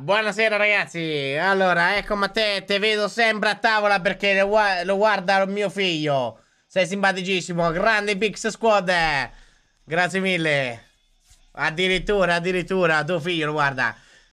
buonasera ragazzi. Allora, ecco Matteo, te vedo sempre a tavola perché lo guarda mio figlio. Sei simpaticissimo, grande Pix Squad. Grazie mille. Addirittura, addirittura, tuo figlio lo guarda.